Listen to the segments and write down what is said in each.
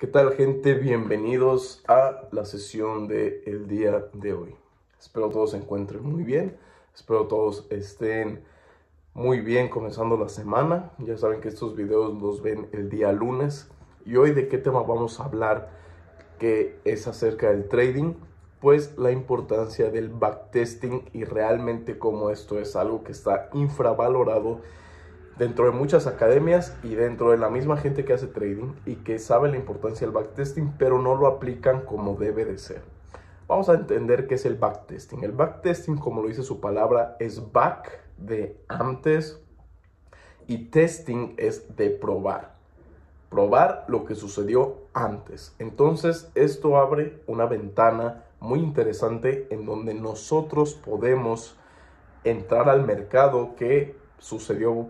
¿Qué tal gente? Bienvenidos a la sesión del el día de hoy. Espero todos se encuentren muy bien, espero todos estén muy bien comenzando la semana. Ya saben que estos videos los ven el día lunes. Y hoy de qué tema vamos a hablar que es acerca del trading, pues la importancia del backtesting y realmente como esto es algo que está infravalorado dentro de muchas academias y dentro de la misma gente que hace trading y que sabe la importancia del backtesting, pero no lo aplican como debe de ser. Vamos a entender qué es el backtesting. El backtesting, como lo dice su palabra, es back de antes y testing es de probar. Probar lo que sucedió antes. Entonces, esto abre una ventana muy interesante en donde nosotros podemos entrar al mercado que sucedió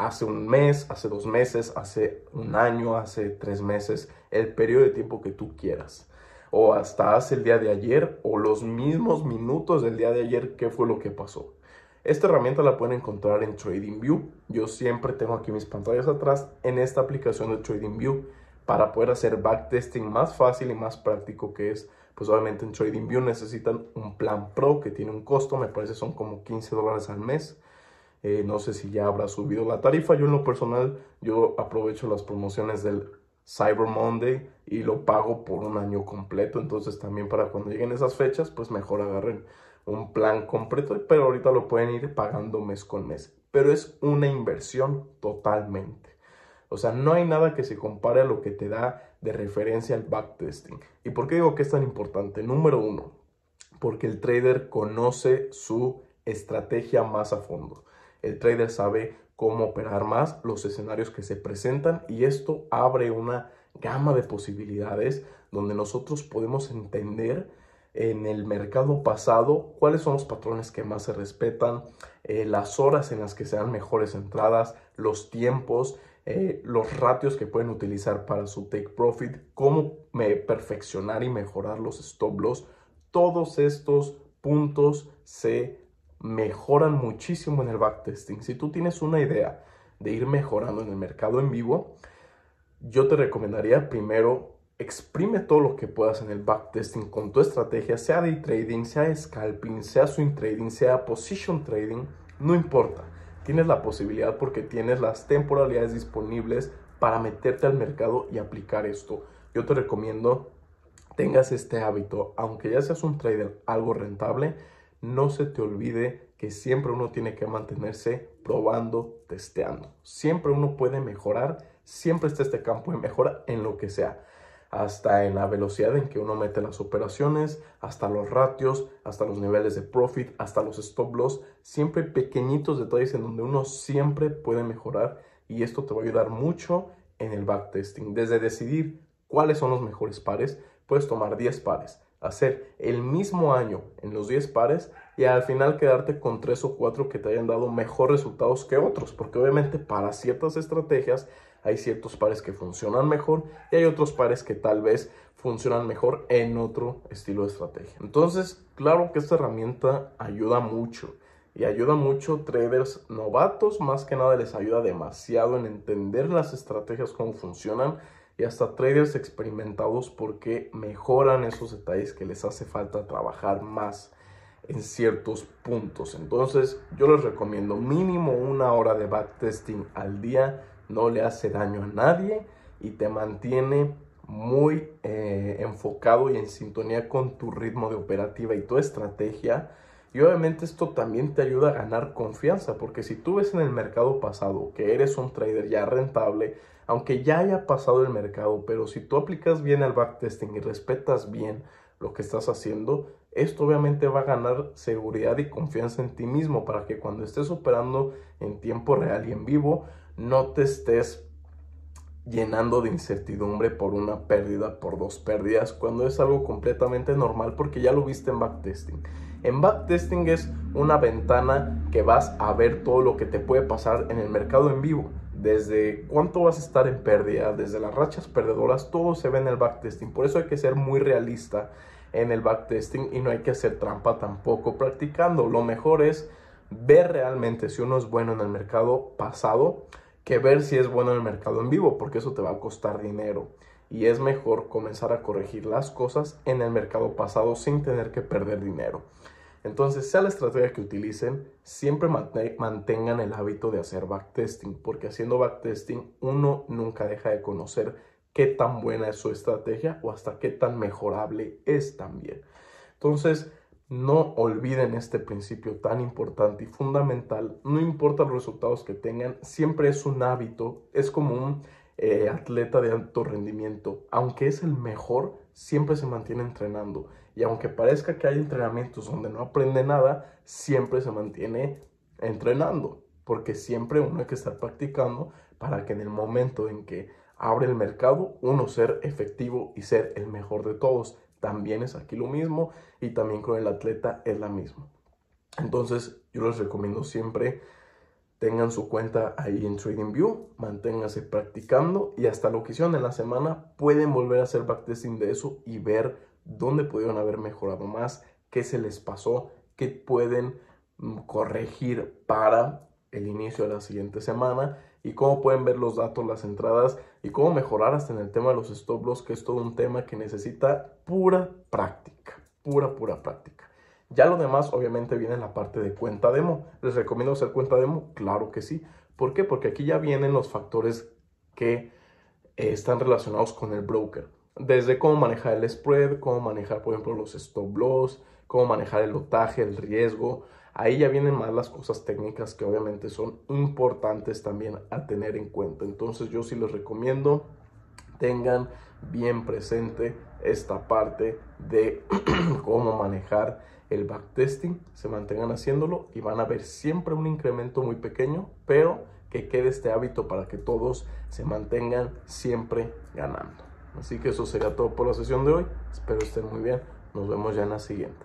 hace un mes, hace dos meses, hace un año, hace tres meses, el periodo de tiempo que tú quieras. O hasta hace el día de ayer o los mismos minutos del día de ayer, qué fue lo que pasó. Esta herramienta la pueden encontrar en TradingView. Yo siempre tengo aquí mis pantallas atrás en esta aplicación de TradingView para poder hacer backtesting más fácil y más práctico que es, pues obviamente en TradingView necesitan un plan pro que tiene un costo, me parece son como 15 dólares al mes. Eh, no sé si ya habrá subido la tarifa. Yo en lo personal, yo aprovecho las promociones del Cyber Monday y lo pago por un año completo. Entonces también para cuando lleguen esas fechas, pues mejor agarren un plan completo. Pero ahorita lo pueden ir pagando mes con mes. Pero es una inversión totalmente. O sea, no hay nada que se compare a lo que te da de referencia el backtesting. ¿Y por qué digo que es tan importante? Número uno, porque el trader conoce su estrategia más a fondo. El trader sabe cómo operar más los escenarios que se presentan y esto abre una gama de posibilidades donde nosotros podemos entender en el mercado pasado cuáles son los patrones que más se respetan, eh, las horas en las que se dan mejores entradas, los tiempos, eh, los ratios que pueden utilizar para su take profit, cómo me perfeccionar y mejorar los stop loss. Todos estos puntos se mejoran muchísimo en el backtesting. Si tú tienes una idea de ir mejorando en el mercado en vivo, yo te recomendaría primero exprime todo lo que puedas en el backtesting con tu estrategia, sea de trading, sea scalping, sea swing trading, sea position trading, no importa. Tienes la posibilidad porque tienes las temporalidades disponibles para meterte al mercado y aplicar esto. Yo te recomiendo tengas este hábito, aunque ya seas un trader algo rentable, no se te olvide que siempre uno tiene que mantenerse probando, testeando. Siempre uno puede mejorar, siempre está este campo de mejora en lo que sea. Hasta en la velocidad en que uno mete las operaciones, hasta los ratios, hasta los niveles de profit, hasta los stop loss. Siempre pequeñitos detalles en donde uno siempre puede mejorar y esto te va a ayudar mucho en el backtesting. Desde decidir cuáles son los mejores pares, puedes tomar 10 pares hacer el mismo año en los 10 pares y al final quedarte con 3 o 4 que te hayan dado mejor resultados que otros, porque obviamente para ciertas estrategias hay ciertos pares que funcionan mejor y hay otros pares que tal vez funcionan mejor en otro estilo de estrategia. Entonces, claro que esta herramienta ayuda mucho y ayuda mucho traders novatos, más que nada les ayuda demasiado en entender las estrategias, cómo funcionan y hasta traders experimentados porque mejoran esos detalles que les hace falta trabajar más en ciertos puntos. Entonces yo les recomiendo mínimo una hora de backtesting al día, no le hace daño a nadie y te mantiene muy eh, enfocado y en sintonía con tu ritmo de operativa y tu estrategia y obviamente esto también te ayuda a ganar confianza, porque si tú ves en el mercado pasado que eres un trader ya rentable, aunque ya haya pasado el mercado, pero si tú aplicas bien el backtesting y respetas bien lo que estás haciendo, esto obviamente va a ganar seguridad y confianza en ti mismo para que cuando estés operando en tiempo real y en vivo, no te estés llenando de incertidumbre por una pérdida, por dos pérdidas, cuando es algo completamente normal porque ya lo viste en backtesting. En backtesting es una ventana que vas a ver todo lo que te puede pasar en el mercado en vivo. Desde cuánto vas a estar en pérdida, desde las rachas perdedoras, todo se ve en el backtesting. Por eso hay que ser muy realista en el backtesting y no hay que hacer trampa tampoco practicando. Lo mejor es ver realmente si uno es bueno en el mercado pasado que ver si es bueno en el mercado en vivo, porque eso te va a costar dinero y es mejor comenzar a corregir las cosas en el mercado pasado sin tener que perder dinero. Entonces, sea la estrategia que utilicen, siempre mantengan el hábito de hacer backtesting, porque haciendo backtesting uno nunca deja de conocer qué tan buena es su estrategia o hasta qué tan mejorable es también. Entonces, no olviden este principio tan importante y fundamental. No importa los resultados que tengan, siempre es un hábito, es como un eh, atleta de alto rendimiento, aunque es el mejor, siempre se mantiene entrenando. Y aunque parezca que hay entrenamientos donde no aprende nada, siempre se mantiene entrenando. Porque siempre uno hay que estar practicando para que en el momento en que abre el mercado, uno ser efectivo y ser el mejor de todos. También es aquí lo mismo y también con el atleta es la misma. Entonces yo les recomiendo siempre tengan su cuenta ahí en TradingView, manténganse practicando y hasta lo que hicieron en la semana pueden volver a hacer backtesting de eso y ver dónde pudieron haber mejorado más, qué se les pasó, qué pueden mm, corregir para el inicio de la siguiente semana y cómo pueden ver los datos, las entradas y cómo mejorar hasta en el tema de los stop loss, que es todo un tema que necesita pura práctica, pura, pura práctica. Ya lo demás, obviamente, viene en la parte de cuenta demo. ¿Les recomiendo hacer cuenta demo? Claro que sí. ¿Por qué? Porque aquí ya vienen los factores que eh, están relacionados con el broker. Desde cómo manejar el spread, cómo manejar, por ejemplo, los stop loss, cómo manejar el lotaje, el riesgo. Ahí ya vienen más las cosas técnicas que obviamente son importantes también a tener en cuenta. Entonces yo sí les recomiendo tengan bien presente esta parte de cómo manejar el backtesting, se mantengan haciéndolo y van a ver siempre un incremento muy pequeño, pero que quede este hábito para que todos se mantengan siempre ganando. Así que eso será todo por la sesión de hoy. Espero estén muy bien. Nos vemos ya en la siguiente.